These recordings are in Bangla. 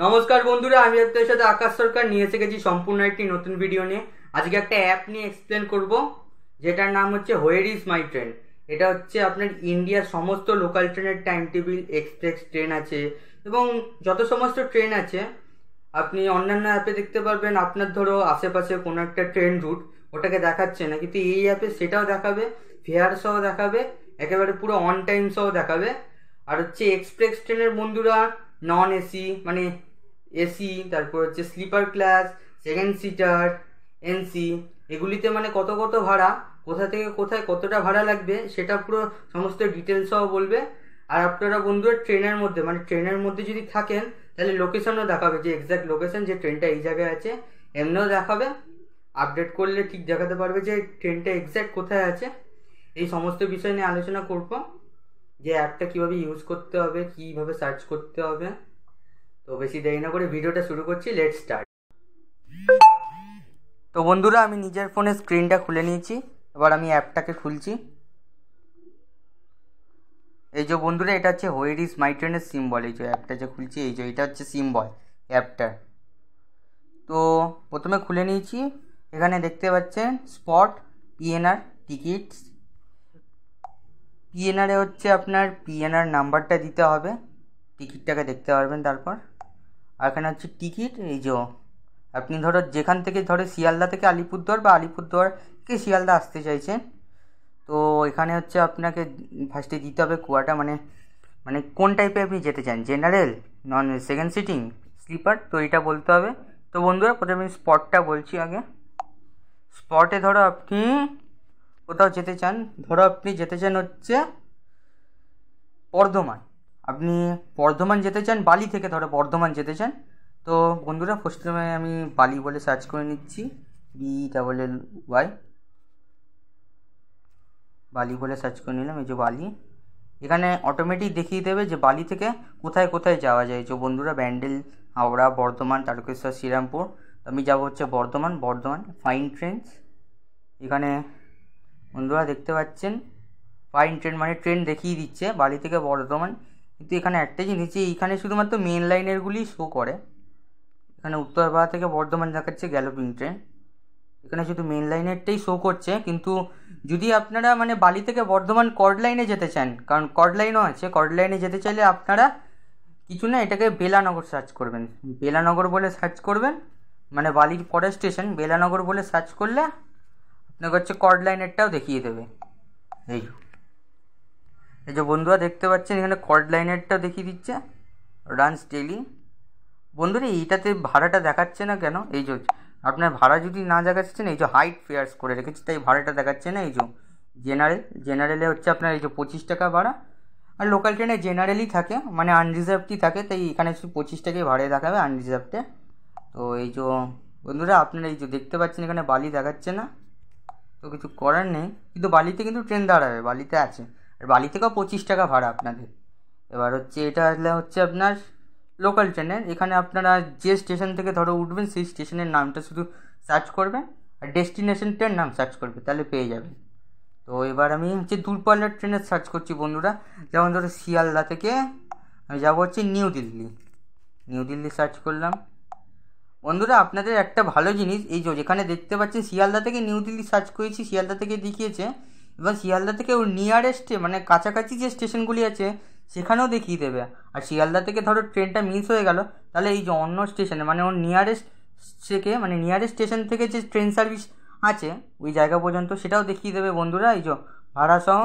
নমস্কার বন্ধুরা আমি আপনাদের সাথে আকাশ সরকার নিয়ে এসে গেছি সম্পূর্ণ একটি নতুন ভিডিও নিয়ে আজকে একটা অ্যাপ নিয়ে এক্সপ্লেন করব যেটার নাম হচ্ছে হোয়ার ইজ মাই ট্রেন এটা হচ্ছে আপনার ইন্ডিয়ার সমস্ত লোকাল ট্রেনের টাইম টেবিল এক্সপ্রেস ট্রেন আছে এবং যত সমস্ত ট্রেন আছে আপনি অন্যান্য অ্যাপে দেখতে পারবেন আপনার ধরো আশেপাশে কোনো একটা ট্রেন রুট ওটাকে দেখাচ্ছে না কিন্তু এই অ্যাপে সেটাও দেখাবে ফেয়ার সহ দেখাবে একেবারে পুরো অন টাইম সহ দেখাবে আর হচ্ছে এক্সপ্রেস ট্রেনের বন্ধুরা নন এসি মানে এসি তারপর হচ্ছে স্লিপার ক্লাস সেকেন্ড সিটার এনসি এগুলিতে মানে কত কত ভাড়া কোথা থেকে কোথায় কতটা ভাড়া লাগবে সেটা পুরো সমস্ত ডিটেলস সহ বলবে আর আপনারা বন্ধুরা ট্রেনের মধ্যে মানে ট্রেনের মধ্যে যদি থাকেন তাহলে লোকেশনও দেখাবে যে এক্স্যাক্ট লোকেশন যে ট্রেনটা এই জায়গায় আছে এমনিও দেখাবে আপডেট করলে ঠিক দেখাতে পারবে যে ট্রেনটা এক্স্যাক্ট কোথায় আছে এই সমস্ত বিষয় নিয়ে আলোচনা করবো যে অ্যাপটা কীভাবে ইউজ করতে হবে কীভাবে সার্চ করতে হবে তো বেশি দেরি না করে ভিডিওটা শুরু করছি লেট স্টার্ট তো বন্ধুরা আমি নিজের ফোনে স্ক্রিনটা খুলে নিয়েছি এবার আমি অ্যাপটাকে খুলছি এই যে বন্ধুরা এটা হচ্ছে হোয়েড ইস মাই ট্রেনের সিম্বল এই যে অ্যাপটা যে খুলছি এই যে এটা হচ্ছে সিম্বল অ্যাপটার তো প্রথমে খুলে নিয়েছি এখানে দেখতে পাচ্ছেন স্পট পিএনআর টিকিটস পিএনআরে হচ্ছে আপনার পিএনআর নাম্বারটা দিতে হবে টিকিটটাকে দেখতে পারবেন তারপর আর এখানে হচ্ছে টিকিট এই যে আপনি ধরো যেখান থেকে ধরো শিয়ালদা থেকে আলিপুরদুয়ার বা আলিপুরদুয়ার থেকে শিয়ালদা আসতে চাইছেন তো এখানে হচ্ছে আপনাকে ফার্স্টে দিতে হবে কুয়াটা মানে মানে কোন টাইপে আপনি যেতে চান general non second sitting sleeper তো এটা বলতে হবে তো বন্ধুরা প্রথমে স্পটটা বলছি আগে স্পটে ধরো আপনি কোথাও যেতে চান ধরো আপনি যেতে চান হচ্ছে বর্ধমান আপনি বর্ধমান যেতে চান বালি থেকে ধরো বর্ধমান যেতে চান তো বন্ধুরা প্রথমে আমি বালি বলে সার্চ করে নিচ্ছি বি ডাবল এল ওয়াই বালি বলে সার্চ করে নিলাম এই যে বালি এখানে অটোমেটিক দেখিয়ে দেবে যে বালি থেকে কোথায় কোথায় যাওয়া যায় যে বন্ধুরা ব্যান্ডেল হাওড়া বর্ধমান তারকেশ্বর শ্রীরামপুর আমি যাব হচ্ছে বর্ধমান বর্ধমান ফাইন ট্রেন্স এখানে বন্ধুরা দেখতে পাচ্ছেন পাইন ট্রেন মানে ট্রেন দেখিয়ে দিচ্ছে বালি থেকে বর্ধমান কিন্তু এখানে একটা জিনিস যে এইখানে শুধুমাত্র মেন লাইনেরগুলি শো করে এখানে উত্তর ভারত থেকে বর্ধমান দেখাচ্ছে গ্যালোপিং ট্রেন এখানে শুধু মেন লাইনেরটাই শো করছে কিন্তু যদি আপনারা মানে বালি থেকে বর্ধমান কর্ড লাইনে যেতে চান কারণ কর্ড লাইনও আছে কর্ড লাইনে যেতে চাইলে আপনারা কিছু না এটাকে বেলানগর সার্চ করবেন বেলানগর বলে সার্চ করবেন মানে বালির পরের স্টেশন বেলানগর বলে সার্চ করলে দেখো হচ্ছে কর্ড লাইনেরটাও দেখিয়ে দেবে এই এই যে বন্ধুরা দেখতে পাচ্ছেন এখানে কর্ড লাইনেরটাও দেখিয়ে দিচ্ছে রানস ডেলি বন্ধুরা এইটাতে ভাড়াটা দেখাচ্ছে না কেন এই যে আপনার ভাড়া যদি না দেখাচ্ছেন এই যে হাইট ফেয়ার্স করে রেখেছি তাই ভাড়াটা দেখাচ্ছে না এই যে জেনারেল জেনারেলে হচ্ছে আপনার এই যে পঁচিশ টাকা ভাড়া আর লোকাল ট্রেনে জেনারেলই থাকে মানে আনরিজার্ভটি থাকে তাই এখানে শুধু পঁচিশ টাকাই ভাড়ায় দেখাবে আনরিজার্ভে তো এই যে বন্ধুরা আপনারা এই যে দেখতে পাচ্ছেন এখানে বালি দেখাচ্ছে না তো কিছু করার নেই কিন্তু বালিতে কিন্তু ট্রেন দাঁড়াবে বালিতে আছে আর বালি থেকেও পঁচিশ টাকা ভাড়া আপনাদের এবার হচ্ছে এটা আসলে হচ্ছে আপনার লোকাল ট্রেনের এখানে আপনারা যে স্টেশন থেকে ধরো উঠবেন সেই স্টেশনের নামটা শুধু সার্চ করবেন আর ডেস্টিনেশন ট্রেন নাম সার্চ করবে তাহলে পেয়ে যাবেন তো এবার আমি হচ্ছে দূরপাল্লার ট্রেনের সার্চ করছি বন্ধুরা যেমন ধরো শিয়ালদা থেকে আমি যাবো হচ্ছে New Delhi New Delhi search করলাম বন্ধুরা আপনাদের একটা ভালো জিনিস এই যে যেখানে দেখতে পাচ্ছেন শিয়ালদা থেকে নিউ দিল্লি সার্চ করেছি শিয়ালদা থেকে দেখিয়েছে এবার শিয়ালদা থেকে ওর নিয়ারেস্ট মানে কাছাকাছি যে স্টেশনগুলি আছে সেখানেও দেখিয়ে দেবে আর শিয়ালদা থেকে ধরো ট্রেনটা মিস হয়ে গেল তাহলে এই যে অন্য স্টেশনে মানে ওর নিয়ারেস্ট থেকে মানে নিয়ারেস্ট স্টেশন থেকে যে ট্রেন সার্ভিস আছে ওই জায়গা পর্যন্ত সেটাও দেখিয়ে দেবে বন্ধুরা এই যে ভাড়াসহ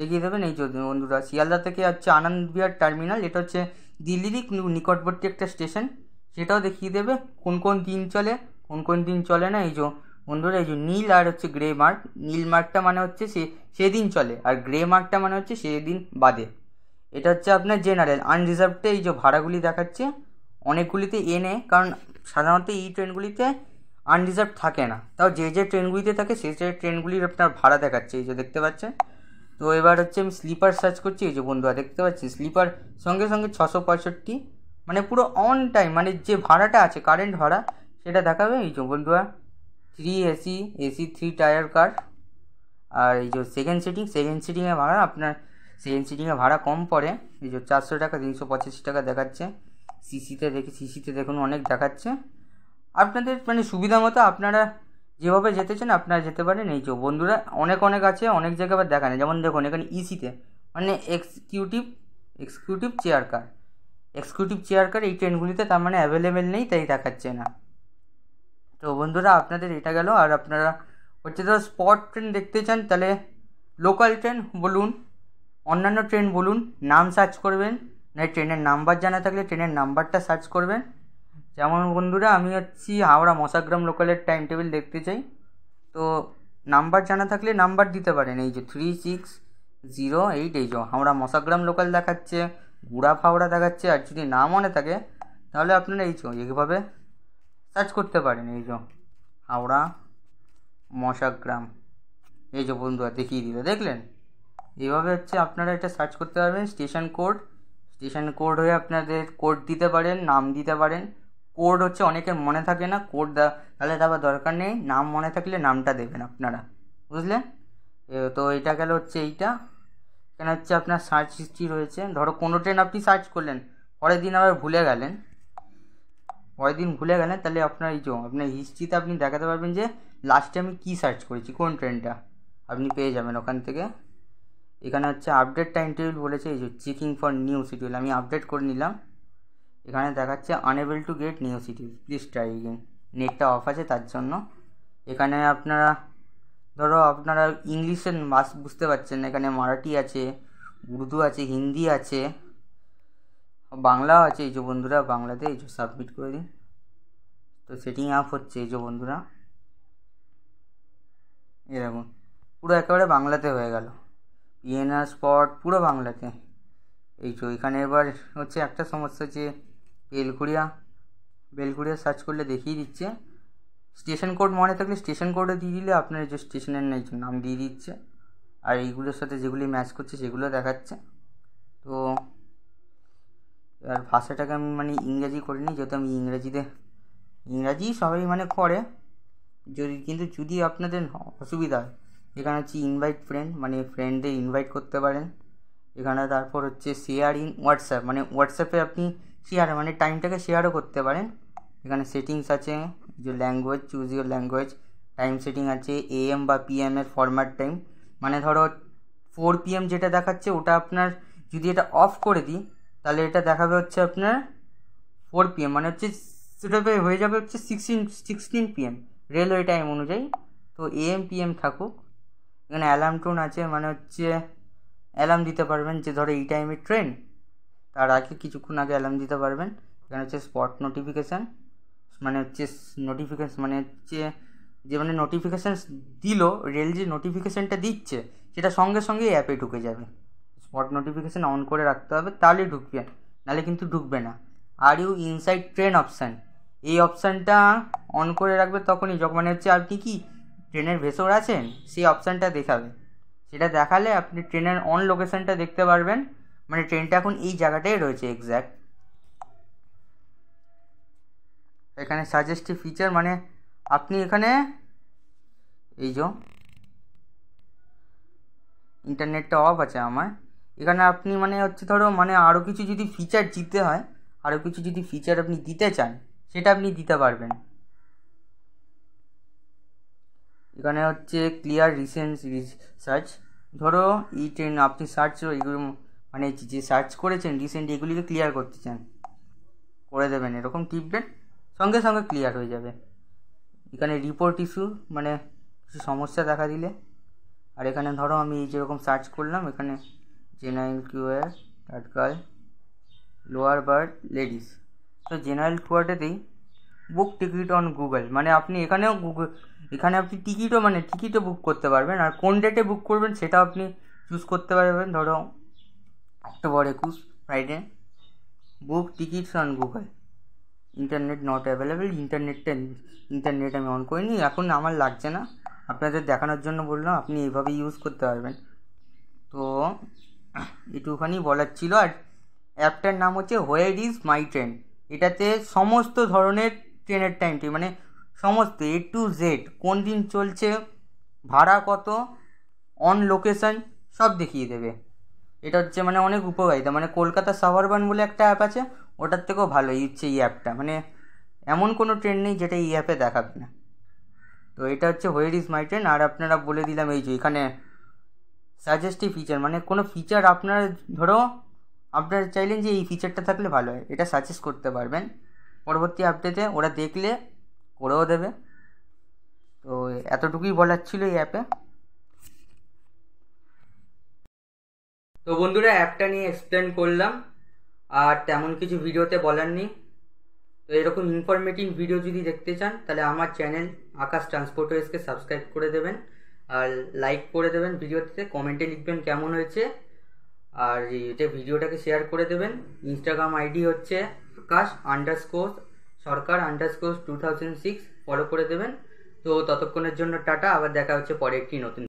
দেখিয়ে দেবেন এই যে বন্ধুরা শিয়ালদা থেকে হচ্ছে আনন্দ বিহার টার্মিনাল এটা হচ্ছে দিল্লিরই নিকটবর্তী একটা স্টেশন সেটাও দেখিয়ে দেবে কোন কোন দিন চলে কোন কোন দিন চলে না এই যে বন্ধুরা এই যে নীল আর হচ্ছে গ্রে মার্ক নীল মার্কটা মানে হচ্ছে সে সেদিন চলে আর গ্রে মার্কটা মানে হচ্ছে সেদিন বাদে এটা হচ্ছে আপনার জেনারেল আনরিজার্ভডে এই যে ভাড়াগুলি দেখাচ্ছে অনেকগুলিতে এনে কারণ সাধারণত এই ট্রেনগুলিতে আনরিজার্ভ থাকে না তাও যে যে ট্রেনগুলিতে থাকে সেই যে ট্রেনগুলির আপনার ভাড়া দেখাচ্ছে এই যে দেখতে পাচ্ছেন তো এবার হচ্ছে আমি স্লিপার সার্চ করছি এই যে বন্ধুরা দেখতে পাচ্ছি স্লিপার সঙ্গে সঙ্গে ছশো পঁয়ষট্টি মানে পুরো অন টাইম মানে যে ভাড়াটা আছে কারেন্ট ভাড়া সেটা দেখাবে এই যে বন্ধুরা three AC AC three tier car আর এই যে সেকেন্ড সিটিং সেকেন্ড সিটিংয়ে ভাড়া আপনার সেকেন্ড সিটিংয়ে ভাড়া কম পড়ে এই যে চারশো টাকা তিনশো পঁচাশি টাকা দেখাচ্ছে সিসিতে দেখি সিসিতে দেখুন অনেক দেখাচ্ছে আপনাদের মানে সুবিধা মতো আপনারা যেভাবে যেতে চান আপনারা যেতে পারেন এই যে বন্ধুরা অনেক অনেক আছে অনেক জায়গায় আবার দেখা নেই যেমন দেখুন এখানে ইসিতে e মানে executive executive chair car executive chair car এই ট্রেনগুলিতে তার মানে অ্যাভেলেবেল নেই তাই দেখাচ্ছে না তো বন্ধুরা আপনাদের এটা গেল আর আপনারা হচ্ছে ধরো স্পট ট্রেন দেখতে চান তাহলে লোকাল ট্রেন বলুন অন্যান্য ট্রেন বলুন নাম সার্চ করবেন না ট্রেনের নাম্বার জানা থাকলে ট্রেনের নাম্বারটা সার্চ করবেন যেমন বন্ধুরা আমি হচ্ছি হাওড়া মশাগ্রাম লোকালের টাইম টেবিল দেখতে চাই তো নাম্বার জানা থাকলে নাম্বার দিতে পারেন এই যে থ্রি সিক্স জিরো এইট এই যে হাওড়া মশাগ্রাম লোকাল দেখাচ্ছে গুড়া ফাওড়া দেখাচ্ছে আর যদি না মনে থাকে তাহলে আপনারা এই চো এইভাবে সার্চ করতে পারেন এই চো হাওড়া মশাগ্রাম এই যে বন্ধুরা দেখিয়ে দিল দেখলেন এইভাবে হচ্ছে আপনারা এটা সার্চ করতে পারবেন স্টেশন কোড স্টেশন কোড হয়ে আপনাদের কোড দিতে পারেন নাম দিতে পারেন কোড হচ্ছে অনেকের মনে থাকে না কোড তাহলে দেওয়ার দরকার নেই নাম মনে থাকলে নামটা দেবেন আপনারা বুঝলেন তো এটা গেল হচ্ছে এইটা এখানে হচ্ছে আপনার সার্চ হিস্ট্রি রয়েছে ধরো কোনো ট্রেন আপনি সার্চ করলেন পরের দিন আবার ভুলে গেলেন পরের দিন ভুলে গেলেন তাহলে আপনার এই যে আপনার হিস্ট্রিতে আপনি দেখাতে পারবেন যে লাস্টে আমি কী সার্চ করেছি কোন ট্রেনটা আপনি পেয়ে যাবেন ওখান থেকে এখানে হচ্ছে আপডেট টাইম টেবিল বলেছে এই যে চেকিং ফর নিউ শিডিউল আমি আপডেট করে নিলাম এখানে দেখাচ্ছে unable to get new schedule please try নেটটা অফ আছে তার জন্য এখানে আপনারা ধরো আপনারা ইংলিশে মাস বুঝতে পারছেন এখানে মারাঠি আছে উর্দু আছে হিন্দি আছে বাংলাও আছে এই যে বন্ধুরা বাংলাতে এই যে সাবমিট করে দিন তো সেটিং আপ হচ্ছে এই যে বন্ধুরা এরকম পুরো একেবারে বাংলাতে হয়ে গেল ইএনআর e স্পট পুরো বাংলাতে এই যে এখানে এবার হচ্ছে একটা সমস্যা যে বেলকুড়িয়া বেলকুড়িয়া সার্চ করলে দেখিয়ে দিচ্ছে স্টেশন কোড মনে থাকলে স্টেশন কোডে দিয়ে দিলে আপনার যে স্টেশনের নাম দিয়ে দিচ্ছে আর এইগুলোর সাথে যেগুলি ম্যাচ করছে সেগুলো দেখাচ্ছে তো এবার ভাষাটাকে আমি মানে ইংরাজি করে নিই যেহেতু আমি ইংরাজিতে ইংরাজি সবাই মানে করে যদি কিন্তু যদি আপনাদের অসুবিধা হয় এখানে হচ্ছে ইনভাইট ফ্রেন্ড মানে ফ্রেন্ডদের ইনভাইট করতে পারেন এখানে তারপর হচ্ছে শেয়ার ইন হোয়াটসঅ্যাপ মানে হোয়াটসঅ্যাপে আপনি শেয়ার মানে টাইমটাকে শেয়ারও করতে পারেন এখানে সেটিংস আছে যে language choose your language time setting আছে এএম বা পি পিএমের ফরম্যাট টাইম মানে ধরো ফোর পি এম যেটা দেখাচ্ছে ওটা আপনার যদি এটা অফ করে দিই তাহলে এটা দেখাবে হচ্ছে আপনার ফোর পি এম মানে হচ্ছে সেটা হয়ে যাবে হচ্ছে sixteen sixteen P M railway time অনুযায়ী তো এ এম পি এম থাকুক এখানে অ্যালার্ম টোন আছে মানে হচ্ছে অ্যালার্ম দিতে পারবেন যে ধরো এই টাইমে ট্রেন তার আগে কিছুক্ষণ আগে অ্যালার্ম দিতে পারবেন এখানে হচ্ছে স্পট নোটিফিকেশান মানে হচ্ছে নোটিফিকেশান মানে হচ্ছে যে মানে নোটিফিকেশান দিল রেল যে নোটিফিকেশানটা দিচ্ছে সেটা সঙ্গে সঙ্গেই অ্যাপে ঢুকে যাবে স্পট নোটিফিকেশান অন করে রাখতে হবে তাহলেই ঢুকবে নাহলে কিন্তু ঢুকবে না are you inside train option এই অপশানটা অন করে রাখবে তখনই যখন মানে হচ্ছে আপনি কি ট্রেনের ভেতর আছেন সেই অপশানটা দেখাবে সেটা দেখালে আপনি ট্রেনের অন লোকেশানটা দেখতে পারবেন মানে ট্রেনটা এখন এই জায়গাটাই রয়েছে এক্স্যাক্ট এখানে সাজেস্টি ফিচার মানে আপনি এখানে এই যে ইন্টারনেটটা অফ আছে আমার এখানে আপনি মানে হচ্ছে ধরো মানে আরও কিছু যদি ফিচার দিতে হয় আরও কিছু যদি ফিচার আপনি দিতে চান সেটা আপনি দিতে পারবেন এখানে হচ্ছে ক্লিয়ার রিসেন্ট সার্চ ধরো ই ট্রেন আপনি সার্চ এগুলো মানে যে সার্চ করেছেন রিসেন্ট এগুলিকে ক্লিয়ার করতে চান করে দেবেন এরকম টিপবেন সঙ্গে সঙ্গে ক্লিয়ার হয়ে যাবে এখানে রিপোর্ট ইস্যু মানে কিছু সমস্যা দেখা দিলে আর এখানে ধরো আমি এই যেরকম সার্চ করলাম এখানে জেনারেল কিউয়ার টাটকাল লোয়ার বার্ড লেডিস তো জেনারেল কোয়ার্টেতেই বুক টিকিট অন গুগল মানে আপনি এখানেও গুগল এখানে আপনি টিকিটও মানে টিকিটও বুক করতে পারবেন আর কোন ডেটে বুক করবেন সেটা আপনি চুজ করতে পারবেন ধরো অক্টোবর একুশ Friday book tickets on Google internet not available ইন্টারনেটটা ইন্টারনেট আমি অন করিনি এখন আমার লাগছে না আপনাদের দেখানোর জন্য বললাম আপনি এইভাবে ইউজ করতে পারবেন তো এটুখানি বলার ছিল আর অ্যাপটার নাম হচ্ছে হোয়ার ইজ মাই ট্রেন এটাতে সমস্ত ধরনের ট্রেনের টাইমটি মানে সমস্ত এ টু জেড কোন দিন চলছে ভাড়া কত অন লোকেশন সব দেখিয়ে দেবে এটা হচ্ছে মানে অনেক উপকারিতা মানে কলকাতা সাভারবান বলে একটা অ্যাপ আছে ওটার থেকেও ভালো এই হচ্ছে এই অ্যাপটা মানে এমন কোনো ট্রেন নেই যেটা এই অ্যাপে দেখাবে না তো এটা হচ্ছে হোয়ার ইজ মাই ট্রেন আর আপনারা বলে দিলাম এই যে এখানে সাজেস্টিভ ফিচার মানে কোনো ফিচার আপনার ধরো আপনারা চাইলেন যে এই ফিচারটা থাকলে ভালো হয় এটা সাজেস্ট করতে পারবেন পরবর্তী আপডেটে ওরা দেখলে করেও দেবে তো এতটুকুই বলার ছিল এই অ্যাপে তো বন্ধুরা অ্যাপটা নিয়ে এক্সপ্লেন করলাম আর তেমন কিছু ভিডিওতে বলার নেই তো এরকম ইনফরমেটিভ ভিডিও যদি দেখতে চান তাহলে আমার চ্যানেল আকাশ ওয়েসকে সাবস্ক্রাইব করে দেবেন আর লাইক করে দেবেন ভিডিওতে কমেন্টে লিখবেন কেমন হয়েছে আর এটা ভিডিওটাকে শেয়ার করে দেবেন ইনস্টাগ্রাম আইডি হচ্ছে Akash underscore Sarkar underscore two thousand six follow করে দেবেন তো ততক্ষণের জন্য টাটা আবার দেখা হচ্ছে পরে একটি নতুন